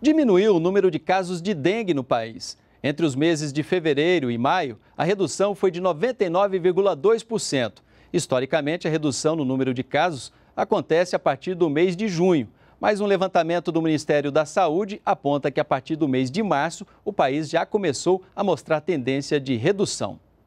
diminuiu o número de casos de dengue no país. Entre os meses de fevereiro e maio, a redução foi de 99,2%. Historicamente, a redução no número de casos acontece a partir do mês de junho, mas um levantamento do Ministério da Saúde aponta que a partir do mês de março, o país já começou a mostrar tendência de redução.